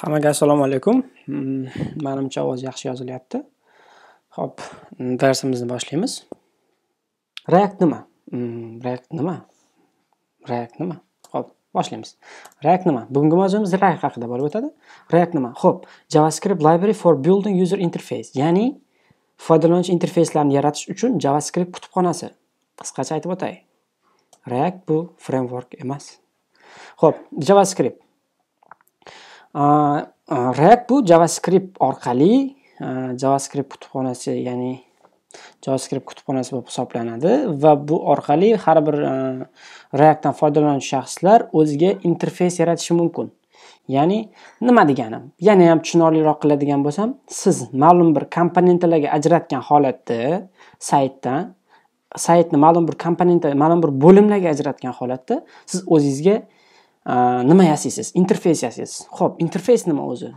Hammaga assalomu alaykum. Menimcha mm, ovoz yaxshi yozilyapti. Xo'p, darsimizni boshlaymiz. React nima? Mm, React nima? React nima? Xo'p, boshlaymiz. React nima? Bugungi mavzuimiz React haqida bo'lib o'tadi. React nima? Xo'p, JavaScript library for building user interface, ya'ni foydalanuvchi interfeyslarini yaratish uchun JavaScript kutubxonasi. Qisqacha aytib o'tay. React bu framework emas. Xo'p, JavaScript React bu JavaScript orqali JavaScript kutubxonasi, ya'ni JavaScript kutubxonasi bo'lib hisoblanadi va bu orqali har bir Reactdan foydalanuvchi shaxslar o'ziga interfeys yaratishi mumkin. Ya'ni nima degani? Yana ham tushunarliroq qiladigan bo'lsam, siz ma'lum bir komponentlarga ajratgan holatda saytdan saytni ma'lum bir komponentga, ma'lum bir bo'limlarga ajratgan holatda siz o'zingizga nima yasaysiz interfeys yasaysiz ho'p interfeys nima o'zi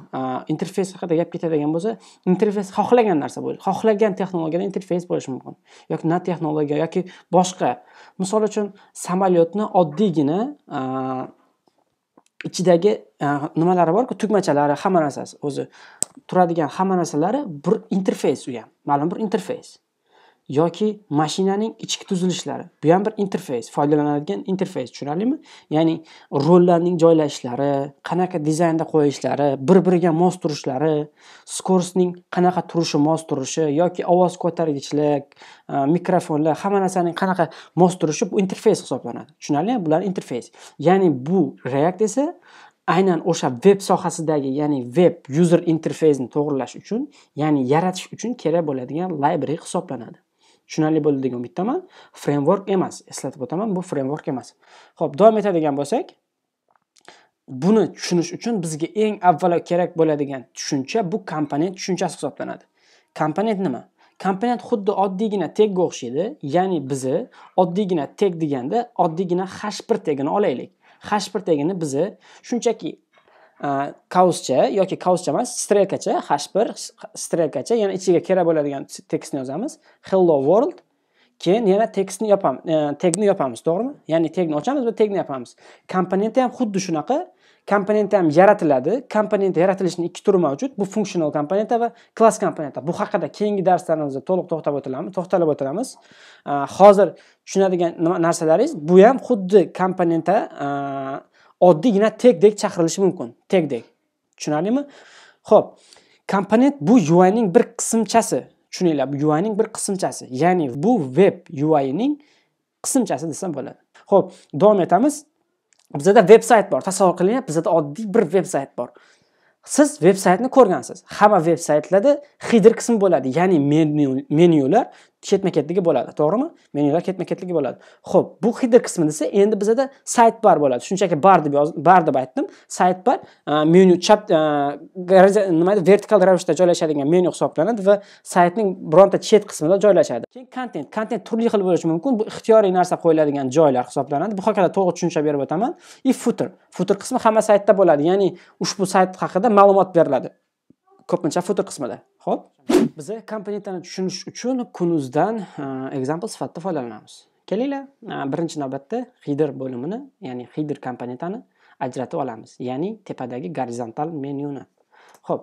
interfeys haqida gap ketadigan bo'lsa interfeys xohlagan narsa bo'lishi xohlagan texnologiyada interfeys bo'lishi mumkin yoki na texnologiya yoki boshqa misol uchun samolyotni oddiygina ichidagi nimalari borku tugmachalari hamma narsasi o'zi turadigan hamma narsalari bir interfeys u ham ma'lum bir interfeys yoki mashinaning ichki tuzilishlari. Bu ham bir interfeys, foydalanadigan interfeys, tushunarlimi? Ya'ni rollarning joylashishlari, qanaqa dizaynda qo'yishlari, bir-biriga mos turishlari, skorstning qanaqa turishi mos turishi yoki ovoz ko'targichlik, e, mikrofonlar, hamma narsaning qanaqa mos turishi bu interfeys hisoblanadi. Tushunarlimi? Bular interfeys. Ya'ni bu React esa aynan o'sha veb sohasidagi ya'ni veb user interfeysni to'g'rilash uchun ya'ni yaratish uchun kerak bo'ladigan library hisoblanadi tushunarli bo'ldi degan umiddaman framework emas eslatib o'taman bu framework emas ho'p davom etadigan bo'lsak buni tushunish uchun bizga eng avvalo kerak bo'ladigan tushuncha bu komponent tushunchasi hisoblanadi komponent nima komponent xuddi oddiygina tegga o'xshaydi ya'ni bizni oddiygina teg deganda oddiygina hash bir tegini olaylik hash bir tegini bizni shunchaki kauscha э, yoki kauscha emas strelkacha h1 strelkacha yana ichiga kerak bo'ladigan tekstni yozamiz hello world keyin yana tekstni yopamiz tegni yopamiz to'g'rimi ya'ni tegni ochamiz va tegni yopamiz komponenti ham xuddi shunaqa komponenti ham yaratiladi komponent yaratilishini ikki turi mavjud bu funksional komponenta va klass komponenta bu haqida keyingi darslarimizda to'liq to'xtab o'tilamiz to'xtalib o'tilamiz hozir tushunadigan narsalaringiz bu ham xuddi komponenta oddiygina tegdek chaqirilishi mumkin tegdek tushunarlimi ho'p komponent bu ui ning bir qismchasi tushuninglar bu ui ning bir qismchasi ya'ni bu web ui ning qismchasi desam bo'ladi ho'p davom etamiz bizada veb sayt bor tasavvur qilinglar bizada oddiy bir veb sayt bor siz veb saytni ko'rgansiz hamma veb saytlarda header qismi bo'ladi ya'ni menyular ketma ketligi bo'ladi to'g'rimi menyular ketma ketligi bo'ladi ho'p bu header qismi desa endi bizada sayt bar bo'ladi shunchaki bar deb yozdim bar deb aytdim sayt bar e, menyu chap e, nima deydi vertikal ravishda joylashadigan menyu hisoblanadi va saytning bironta chet qismida joylashadi keyin kontent kontent turli xil bo'lishi mumkin bu ixtiyoriy narsa qo'yiladigan joylar hisoblanadi bu haqida to'g'ri tushuncha berib o'taman и footer footer qismi hamma saytda bo'ladi ya'ni ushbu sayt haqida ma'lumot beriladi ko'pincha footer qismida ho'p biz komponentlarni tushunish uchun kunuzdan e, example sifatida foydalanamiz kelinglar e, birinchi navbatda header bo'limini ya'ni header komponentani ajratib olamiz ya'ni tepadagi gorizontal menyuni ho'p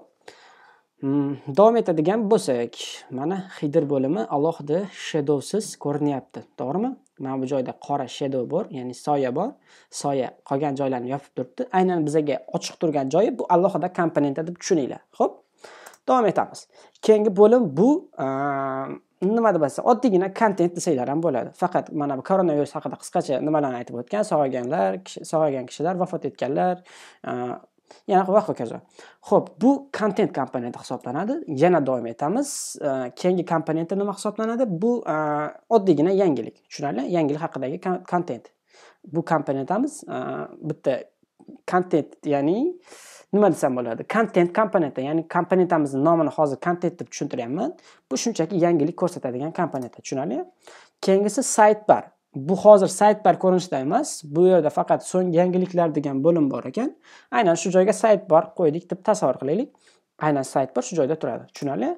mm, davom etadigan bo'lsak mana header bo'limi alohida shadowsiz ko'rinyapti to'g'rimi mana bu joyda qora shadow bor ya'ni soya bor soya qolgan joylarni yopib turibdi aynan bizaga ochiq turgan joyi bu alohida komponenta deb tushuninglar ho'p davom etamiz keyingi bo'lim bu nima deb aytsa oddiygina kontent desanglar ham bo'ladi faqat mana bu koronavirus haqida qisqacha nimalarni aytib o'tgan sog'ayganlar sog'aygan kishilar vafot etganlar yana va hokazo ho'p bu kontent komponenti hisoblanadi yana davom etamiz keyingi komponenti nima hisoblanadi bu oddiygina yangilik tushunarli yangilik haqidagi kontent bu komponentamiz bitta kontent ya'ni nima desam bo'ladi kontent komponenta ya'ni komponentamizni nomini hozir kontent deb tushuntiryapman bu shunchaki yangilik ko'rsatadigan komponenta tushunarli keyingisi sayt bar bu hozir sayt bar ko'rinishida emas bu yerda faqat so'nggi yangiliklar degan bo'lim bor ekan aynan shu joyga sayt bar qo'ydik deb tasavvur qilaylik aynan sayt bar shu joyda turadi tushunarli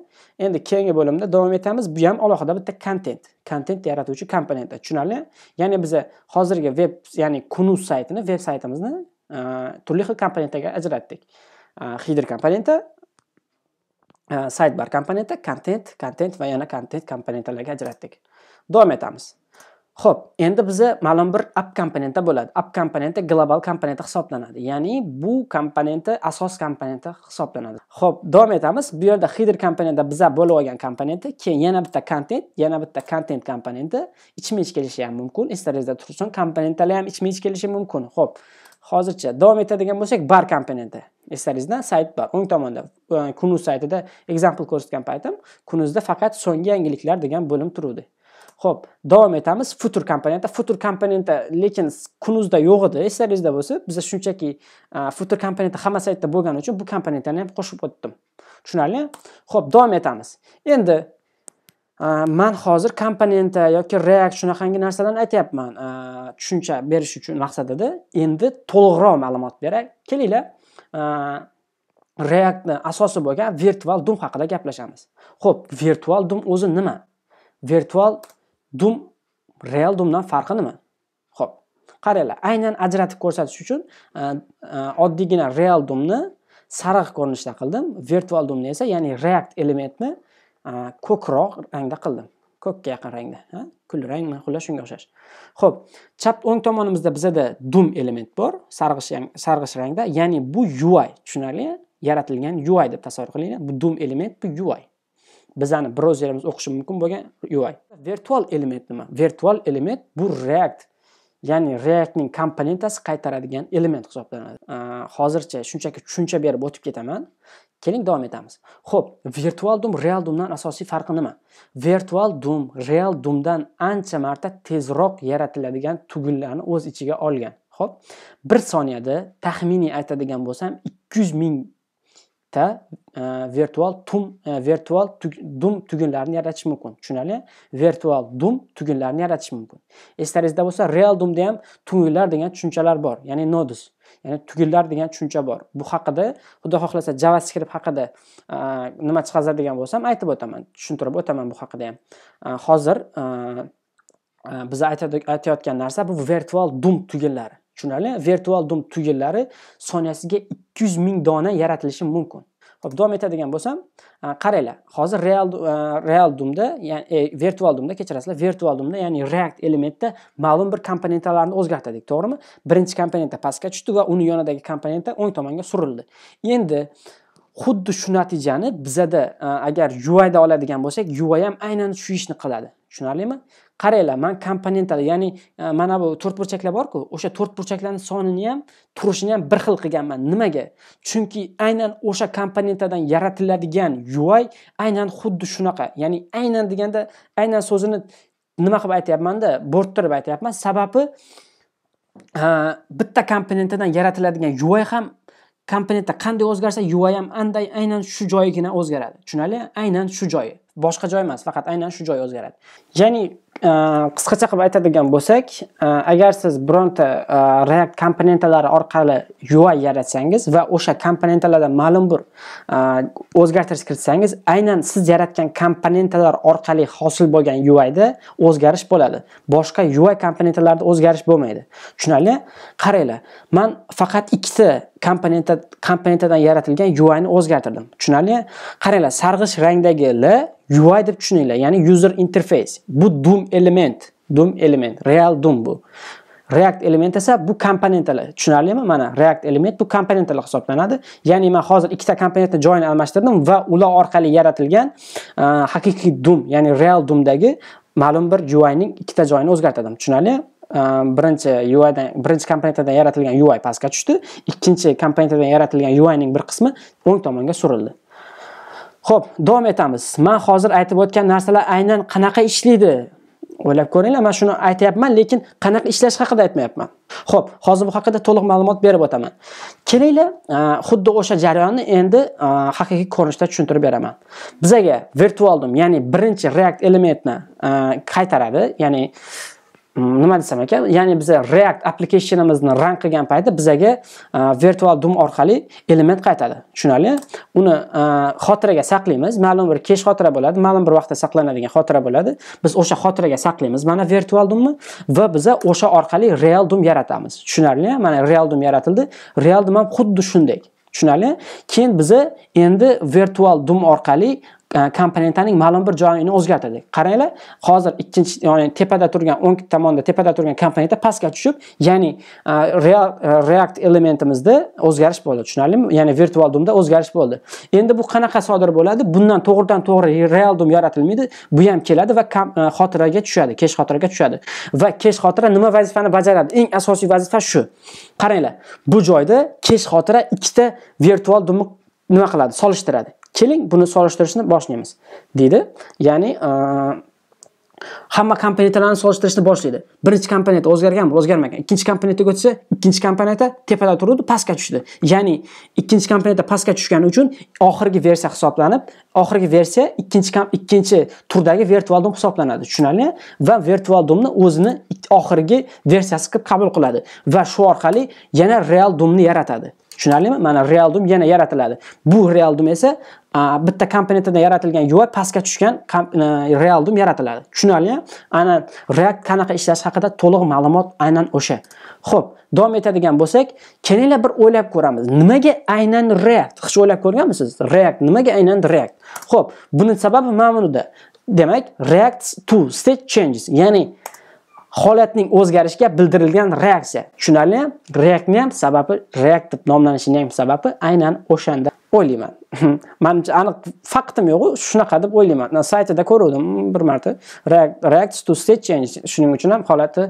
endi keyingi bo'limda davom etamiz bu ham alohida bitta kontent kontent yaratuvchi komponenta tushunarli ya'ni biza hozirgi veb ya'ni kunuz saytini veb saytimizni turli xil komponentlarga ajratdik header komponenti sidebar komponenti kontent kontent va yana kontent komponentlarga ajratdik davom etamiz ho'p endi biza ma'lum bir app komponenti bo'ladi app komponenti global komponenti hisoblanadi ya'ni bu komponenti asos komponenti hisoblanadi ho'p davom etamiz bu yerda header komponentida biza bo'lib olgan komponenti keyin yana bitta kontent yana bitta kontent komponenti ichma ich kelishi ham mumkin esinglaringizda tursin komponentlar ham ichma ich kelishi mumkin ho'p hozircha davom etadigan bo'lsak bar komponenti esingizda sayt bor o'ng tomonda e, kunuz saytida example ko'rsatgan paytim kunuzda faqat so'nggi yangiliklar degan bo'lim turuvdi ho'p davom etamiz futur komponenti futur komponenti lekin kunuzda yo'q edi eslaringizda bo'lsa biza shunchaki e, futur komponenti hamma saytda bo'lgani uchun bu komponentani ham qo'shib o'tdim tushunarli ho'p davom etamiz endi Э, man hozir komponenta yoki react shunaqangi narsalarni aytyapman э, tushuncha berish uchun maqsadida endi to'liqroq ma'lumot beray kelinglar э, reactni asosi bo'lgan virtual dum haqida gaplashamiz ho'p virtual dum o'zi nima virtual dum real dumdan farqi nima ho'p qaranglar aynan ajratib ko'rsatish uchun e, e, oddiygina real dumni sariq ko'rinishda qildim virtual dumni esa ya'ni react elementni ko'kroq rangda qildim ko'kka yaqin rangda kulrang xullas shunga o'xshash ho'p chap o'ng tomonimizda bizada dum element bor sarg'ish sarg'ish rangda ya'ni bu ui tushunarli yaratilgan ui deb tasavvur qilinglar bu dum element bu ui bizani brauzerimiz o'qishi mumkin bo'lgan ui virtual element nima virtual element bu react ya'ni reactning komponentasi qaytaradigan element hisoblanadi hozircha shunchaki tushuncha berib o'tib ketaman keling davom etamiz ho'p virtual dum real dumdan asosiy farqi nima virtual dum real dumdan ancha marta tezroq yaratiladigan tugunlarni o'z ichiga olgan ho'p bir soniyada taxminiy aytadigan bo'lsam ikki yuz mingta e, virtual tum e, virtual tug, dum tugunlarini yaratish mumkin tushunarli virtual dum tugunlarini yaratish mumkin esingizda bo'lsa real dumda ham tugunlar degan tushunchalar bor ya'ni nodus ya'ni tugunlar degan tushuncha bor bu haqida xudo xohlasa javascript haqida nima chiqazadigan bo'lsam aytib o'taman tushuntirib o'taman bu haqida ham hozir biz aytayotgan narsa bu virtual dum tugunlari tushunarli virtual dum tugunlari soniyasiga ikki yuz ming dona yaratilishi mumkin hop davom etadigan bo'lsam qaranglar hozir real real dumda ya'ni e, virtual dumda kechirasizlar virtual dumda ya'ni react elementda ma'lum bir komponentalarni o'zgartirdik to'g'rimi birinchi komponenta pastga tushdi va uni yonidagi komponenta o'ng tomonga surildi endi xuddi shu natijani bizada e, agar UIda oladigan bo'lsak UI ham aynan shu ishni qiladi tushunarlimi qaranglar man komponentlar ya'ni e, mana bu to'rtburchaklar borku o'sha burchaklarni sonini ham turishini ham bir xil qilganman nimaga chunki aynan o'sha komponentadan yaratiladigan UI aynan xuddi shunaqa ya'ni aynan deganda aynan so'zini nima qilib aytyapmanda bo'rttirib aytyapman sababi e, bitta komponentadan yaratiladigan UI ham komponentda qanday o'zgarsa UI ham anday aynan shu joyigina o'zgaradi tushunarli aynan shu joyi boshqa joy emas faqat aynan shu joy o'zgaradi ya'ni Э, qisqacha qilib aytadigan bo'lsak э, agar siz bironta э, react komponentalari orqali ui yaratsangiz va o'sha komponentalarda ma'lum bir o'zgartirish kiritsangiz aynan siz yaratgan komponentalar orqali hosil bo'lgan uida o'zgarish bo'ladi boshqa ui komponentalarda o'zgarish bo'lmaydi tushunarli qaranglar man faqat ikkita komponenta komponentadan yaratilgan uini o'zgartirdim tushunarli qaranglar sarg'ish rangdagi l ui deb tushuninglar ya'ni user interface bu doom DOM element, DOM element, real DOM bu. React element esa bu komponentalar. Tushunarlimi? Mana React element bu komponentalar hisoblanadi. Ya'ni men hozir ikkita komponentni joyini almashtirdim va ular orqali yaratilgan haqiqiy DOM, ya'ni real DOMdagi ma'lum bir ning ikkita joyini o'zgartirdim. Tushunarli? birinchi UIdan birinchi komponentadan yaratilgan UI pastga tushdi, ikkinchi komponentadan yaratilgan ning bir qismi o'ng tomonga surildi. Xo'p, davom etamiz. Men hozir aytib o'tgan narsalar aynan qanaqa ishlaydi? o'ylab ko'ringlar man shuni aytyapman lekin qanaqa ishlash haqida aytmayapman Xo'p, hozir bu haqida to'liq ma'lumot berib o'taman kelinglar xuddi o'sha jarayonni endi haqiqiy ko'rinishda tushuntirib beraman bizaga virtual ya'ni birinchi react elementni qaytaradi ya'ni nima desam ekan ya'ni biza react applicationimizni run qilgan paytda bizaga virtual dom orqali element qaytadi tushunarli uni xotiraga saqlaymiz ma'lum bir kesh xotira bo'ladi ma'lum bir vaqtda saqlanadigan xotira bo'ladi biz o'sha xotiraga saqlaymiz mana virtual dumni va biza o'sha orqali real dom yaratamiz tushunarli mana real dom yaratildi real dom ham xuddi shunday tushunarli keyin biza endi virtual dom orqali komponentaning ma'lum bir joyini o'zgartirdik. Qaranglar, hozir ikkinchi ya'ni tepada turgan o'ng tomonda tepada turgan komponenta pastga tushib, ya'ni e, real e, React elementimizda o'zgarish bo'ldi. Tushunarlimi? Ya'ni virtual DOMda o'zgarish bo'ldi. Endi bu qanaqa sodir bo'ladi? Bundan to'g'ridan-to'g'ri real DOM yaratilmaydi. Bu ham keladi va e, xotiraga tushadi, kesh xotiraga tushadi. Va kesh xotira nima vazifani bajaradi? Eng asosiy vazifa shu. Qaranglar, bu joyda kesh xotira ikkita virtual DOMni nima qiladi? Solishtiradi. Keling, buni solishtirishni boshlaymiz, deydi. Ya'ni hamma komponentlarni solishtirishni boshlaydi. Birinchi komponent o'zgarganmi, o'zgarmagan. Ikkinchi komponentga o'tsa, ikkinchi komponenta tepada turdi, pastga tushdi. Ya'ni ikkinchi komponenta pastga tushgani uchun oxirgi versiya hisoblanib, oxirgi versiya ikkinchi ikkinchi turdagi virtual dom hisoblanadi. Tushunarli? Va virtual domni o'zini oxirgi versiyasi qilib qabul qiladi va shu orqali yana real domni yaratadi. Tushunarlimi? Mana real yana yaratiladi. Bu real esa bitta komponentdan yaratilgan UI pastga tushgan e, real dom yaratiladi. Tushunarlimi? Ana React qanaqa ishlashi haqida to'liq ma'lumot aynan o'sha. Xo'p, davom etadigan bo'lsak, kelinglar bir o'ylab ko'ramiz. Nimaga aynan React? Hech o'ylab ko'rganmisiz? React nimaga aynan React? Xo'p, buning sababi mana bunda. Demak, React to state changes, ya'ni holatning o'zgarishiga bildirilgan reaksiya. Tushunarli? Reaktni ham sababi, reakt deb nomlanishining ham sababi aynan o'shanda o'ylayman. manimcha aniq faktim yo'qu shunaqa deb o'ylayman. Saytida ko'rdim bir marta. React, to state change shuning uchun ham holati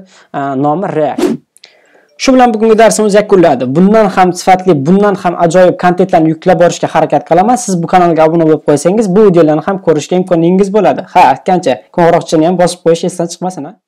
nomi react. Shu bilan bugungi darsimiz yakunlandi Bundan ham sifatli, bundan ham ajoyib kontentlarni yuklab borishga harakat qilaman. Siz bu kanalga obuna bo'lib qo'ysangiz, bu videolarni ham ko'rishga imkoningiz bo'ladi. Ha, aytgancha qo'ng'iroqchani ham bosib qo'yish esdan chiqmasin,